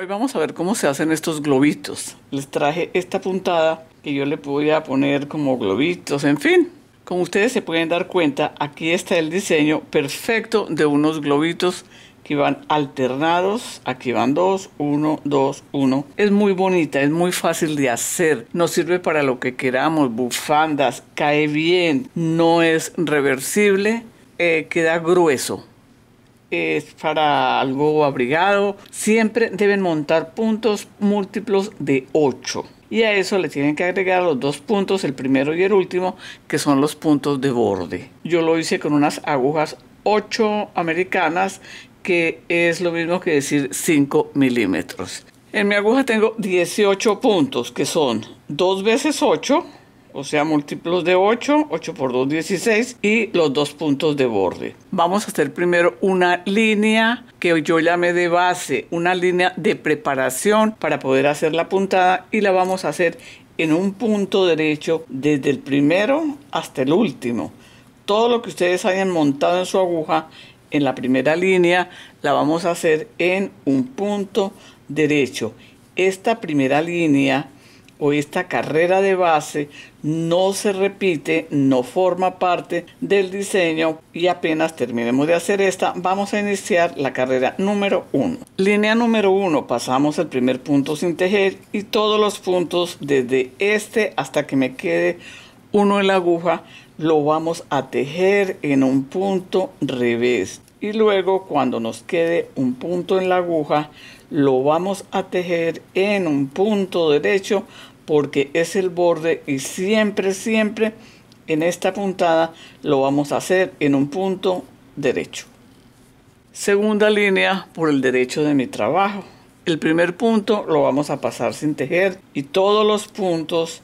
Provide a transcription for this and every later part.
Hoy vamos a ver cómo se hacen estos globitos. Les traje esta puntada que yo le podía poner como globitos, en fin. Como ustedes se pueden dar cuenta, aquí está el diseño perfecto de unos globitos que van alternados, aquí van dos, uno, dos, uno. Es muy bonita, es muy fácil de hacer, nos sirve para lo que queramos, bufandas, cae bien, no es reversible, eh, queda grueso es para algo abrigado. Siempre deben montar puntos múltiplos de 8. Y a eso le tienen que agregar los dos puntos, el primero y el último, que son los puntos de borde. Yo lo hice con unas agujas 8 americanas, que es lo mismo que decir 5 milímetros. En mi aguja tengo 18 puntos, que son 2 veces 8 o sea, múltiplos de 8, 8 por 2, 16 y los dos puntos de borde. Vamos a hacer primero una línea que yo llamé de base, una línea de preparación para poder hacer la puntada y la vamos a hacer en un punto derecho desde el primero hasta el último. Todo lo que ustedes hayan montado en su aguja en la primera línea la vamos a hacer en un punto derecho. Esta primera línea o esta carrera de base no se repite, no forma parte del diseño y apenas terminemos de hacer esta, vamos a iniciar la carrera número 1. Línea número 1, pasamos el primer punto sin tejer y todos los puntos desde este hasta que me quede uno en la aguja lo vamos a tejer en un punto revés y luego cuando nos quede un punto en la aguja lo vamos a tejer en un punto derecho porque es el borde y siempre, siempre en esta puntada lo vamos a hacer en un punto derecho. Segunda línea por el derecho de mi trabajo. El primer punto lo vamos a pasar sin tejer y todos los puntos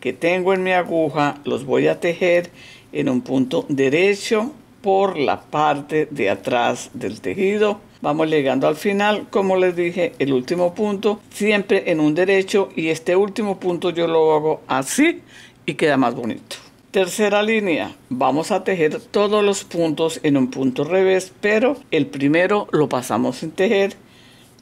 que tengo en mi aguja los voy a tejer en un punto derecho por la parte de atrás del tejido Vamos llegando al final, como les dije, el último punto, siempre en un derecho y este último punto yo lo hago así y queda más bonito. Tercera línea, vamos a tejer todos los puntos en un punto revés, pero el primero lo pasamos sin tejer.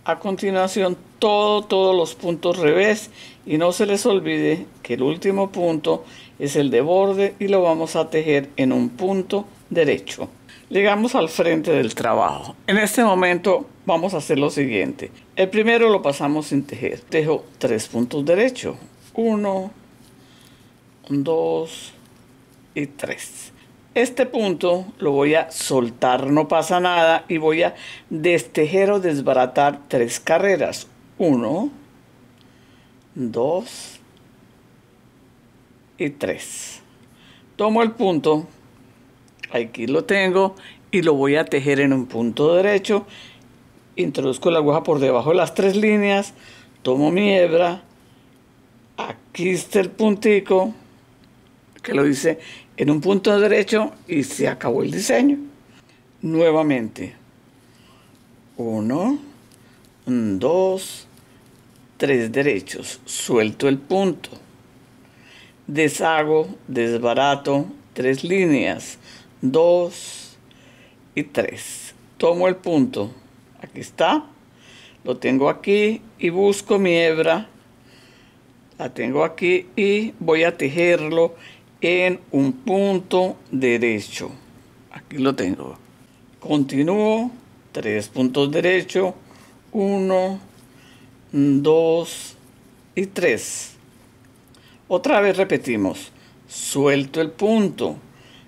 A continuación, todo, todos los puntos revés y no se les olvide que el último punto es el de borde y lo vamos a tejer en un punto derecho. Llegamos al frente del trabajo. En este momento vamos a hacer lo siguiente. El primero lo pasamos sin tejer. Tejo tres puntos derechos. Uno, dos y tres. Este punto lo voy a soltar, no pasa nada, y voy a destejer o desbaratar tres carreras. Uno, dos y tres. Tomo el punto aquí lo tengo y lo voy a tejer en un punto derecho introduzco la aguja por debajo de las tres líneas tomo mi hebra aquí está el puntico que lo hice en un punto derecho y se acabó el diseño nuevamente uno dos tres derechos suelto el punto deshago desbarato tres líneas 2 y 3. Tomo el punto, aquí está, lo tengo aquí y busco mi hebra, la tengo aquí y voy a tejerlo en un punto derecho. Aquí lo tengo. Continúo, tres puntos derecho, 1, 2 y 3. Otra vez repetimos, suelto el punto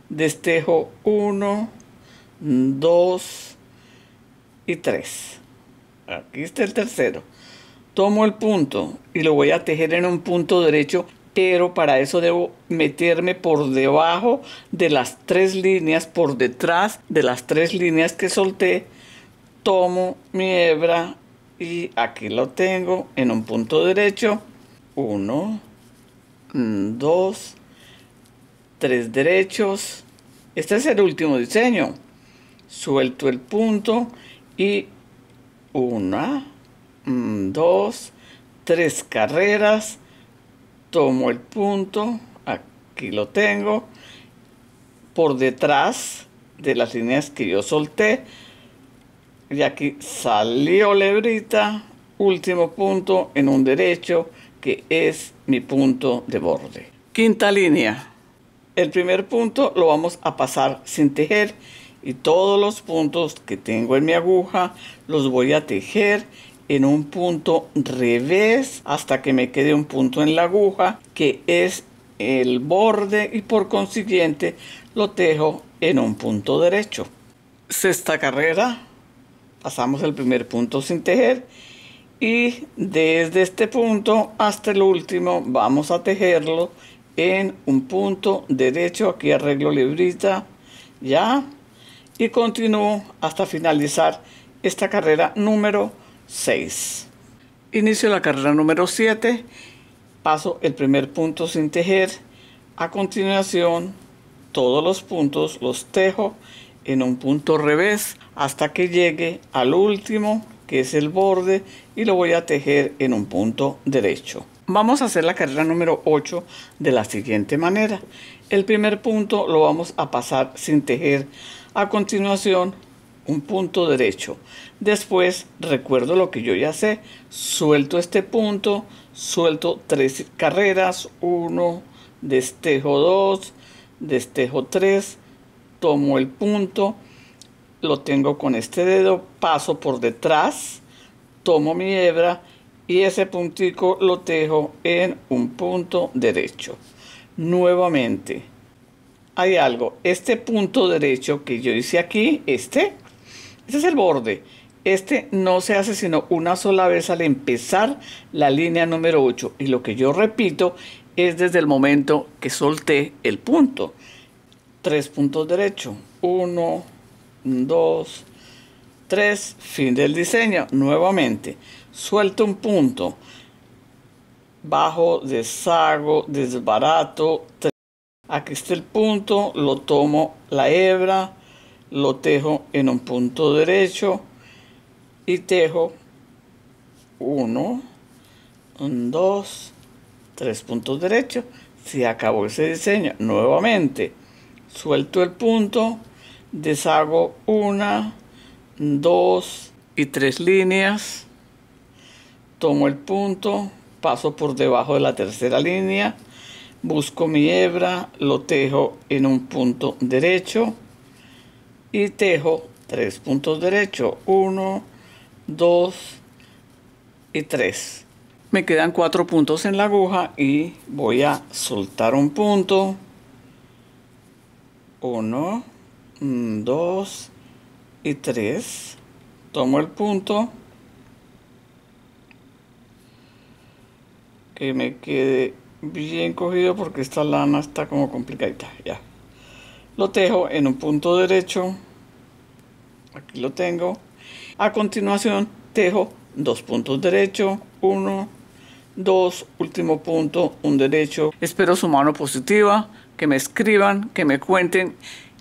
destejo 1, 2 y 3. Aquí está el tercero. Tomo el punto y lo voy a tejer en un punto derecho, pero para eso debo meterme por debajo de las tres líneas, por detrás de las tres líneas que solté. Tomo mi hebra y aquí lo tengo en un punto derecho. 1, 2 tres derechos. Este es el último diseño. Suelto el punto y una, mm, dos, tres carreras. Tomo el punto, aquí lo tengo. Por detrás de las líneas que yo solté. Y aquí salió lebrita, último punto en un derecho que es mi punto de borde. Quinta línea. El primer punto lo vamos a pasar sin tejer y todos los puntos que tengo en mi aguja los voy a tejer en un punto revés hasta que me quede un punto en la aguja que es el borde y por consiguiente lo tejo en un punto derecho. Sexta carrera, pasamos el primer punto sin tejer y desde este punto hasta el último vamos a tejerlo en un punto derecho, aquí arreglo librita, ya, y continúo hasta finalizar esta carrera número 6. Inicio la carrera número 7, paso el primer punto sin tejer, a continuación todos los puntos los tejo en un punto revés hasta que llegue al último que es el borde y lo voy a tejer en un punto derecho. Vamos a hacer la carrera número 8 de la siguiente manera. El primer punto lo vamos a pasar sin tejer. A continuación, un punto derecho. Después, recuerdo lo que yo ya sé. Suelto este punto, suelto tres carreras. Uno, destejo 2, destejo 3, tomo el punto, lo tengo con este dedo, paso por detrás, tomo mi hebra y ese puntico lo tejo en un punto derecho. Nuevamente, hay algo, este punto derecho que yo hice aquí, este, ese es el borde. Este no se hace sino una sola vez al empezar la línea número 8 y lo que yo repito es desde el momento que solté el punto. Tres puntos derecho, uno dos tres, fin del diseño, nuevamente. Suelto un punto. Bajo, deshago, desbarato. Aquí está el punto, lo tomo la hebra, lo tejo en un punto derecho y tejo Uno Dos Tres puntos derechos. Se acabó ese diseño. Nuevamente, suelto el punto, deshago una, dos y tres líneas tomo el punto, paso por debajo de la tercera línea, busco mi hebra, lo tejo en un punto derecho y tejo tres puntos derechos, uno dos y tres Me quedan cuatro puntos en la aguja y voy a soltar un punto. uno mm, dos y tres Tomo el punto que me quede bien cogido porque esta lana está como complicadita ya lo tejo en un punto derecho aquí lo tengo a continuación tejo dos puntos derecho uno dos último punto un derecho espero su mano positiva que me escriban que me cuenten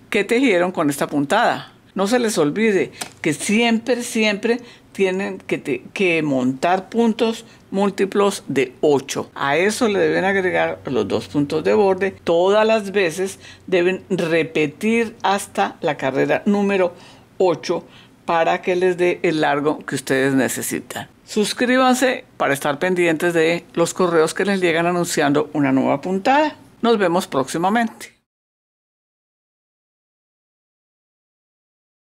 qué tejieron con esta puntada no se les olvide que siempre siempre tienen que, montar puntos múltiplos de 8. A eso le deben agregar los dos puntos de borde. Todas las veces deben repetir hasta la carrera número 8 para que les dé el largo que ustedes necesitan. Suscríbanse para estar pendientes de los correos que les llegan anunciando una nueva puntada. Nos vemos próximamente.